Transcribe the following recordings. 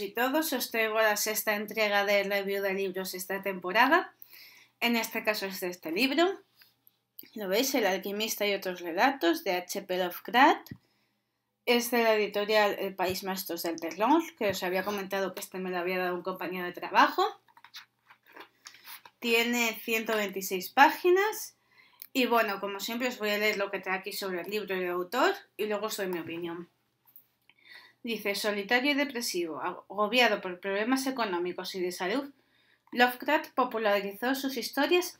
y todos, os traigo la sexta entrega del review de libros esta temporada. En este caso es de este libro. Lo veis, El alquimista y otros relatos de H.P. Lovecraft. Es de la editorial El País Maestros del Terlón, que os había comentado que este me lo había dado un compañero de trabajo. Tiene 126 páginas. Y bueno, como siempre os voy a leer lo que trae aquí sobre el libro y el autor y luego os doy mi opinión. Dice, solitario y depresivo, agobiado por problemas económicos y de salud, Lovecraft popularizó sus historias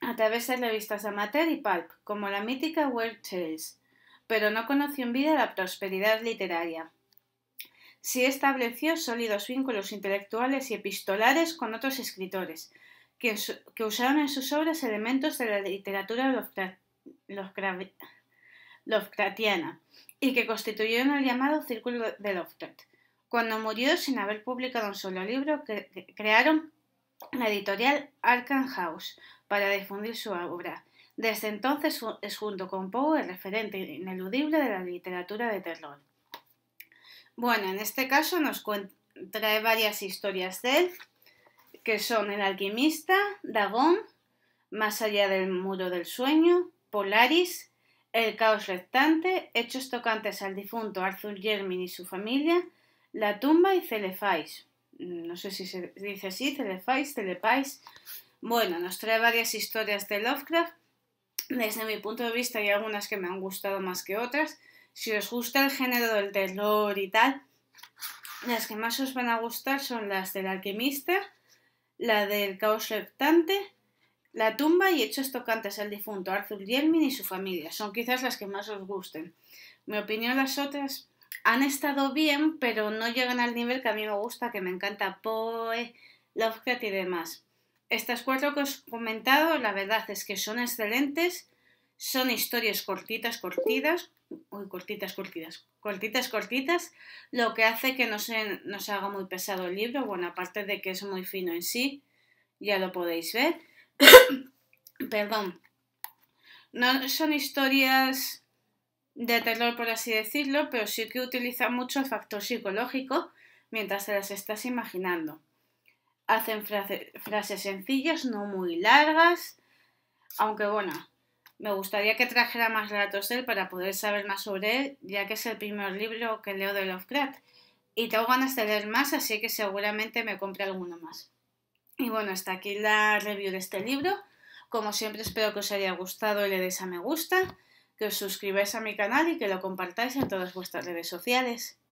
a través de revistas amateur y pulp, como la mítica World Tales, pero no conoció en vida la prosperidad literaria. Sí estableció sólidos vínculos intelectuales y epistolares con otros escritores, que, usaron en sus obras elementos de la literatura los Lovecraft Lovecraftiana y que constituyeron el llamado Círculo de Lovecraft. Cuando murió sin haber publicado un solo libro, crearon la editorial Arkham House para difundir su obra. Desde entonces es junto con Poe el referente ineludible de la literatura de terror. Bueno, en este caso nos trae varias historias de él, que son El alquimista, Dagón, Más allá del muro del sueño, Polaris, el caos restante, hechos tocantes al difunto Arthur Jermin y su familia, la tumba y Celefais. Mm, no sé si se dice así, Celefais, Celepais. Bueno, nos trae varias historias de Lovecraft. Desde mi punto de vista hay algunas que me han gustado más que otras. Si os gusta el género del terror y tal, las que más os van a gustar son las del alquimista, la del caos reptante la tumba y hechos tocantes al difunto Arthur Yelmin y su familia son quizás las que más os gusten. Mi opinión, las otras han estado bien, pero no llegan al nivel que a mí me gusta, que me encanta Poe, Lovecraft y demás. Estas cuatro que os he comentado, la verdad es que son excelentes, son historias cortitas, cortitas, uy, cortitas, cortitas, cortitas, cortitas, lo que hace que no se nos haga muy pesado el libro, bueno, aparte de que es muy fino en sí, ya lo podéis ver. Perdón. No son historias de terror, por así decirlo, pero sí que utilizan mucho el factor psicológico mientras se las estás imaginando. Hacen frases sencillas, no muy largas, aunque bueno, me gustaría que trajera más relatos de él para poder saber más sobre él, ya que es el primer libro que leo de Lovecraft. Y tengo ganas de leer más, así que seguramente me compre alguno más. Y bueno, hasta aquí la review de este libro. Como siempre espero que os haya gustado y le deis a me gusta, que os suscribáis a mi canal y que lo compartáis en todas vuestras redes sociales.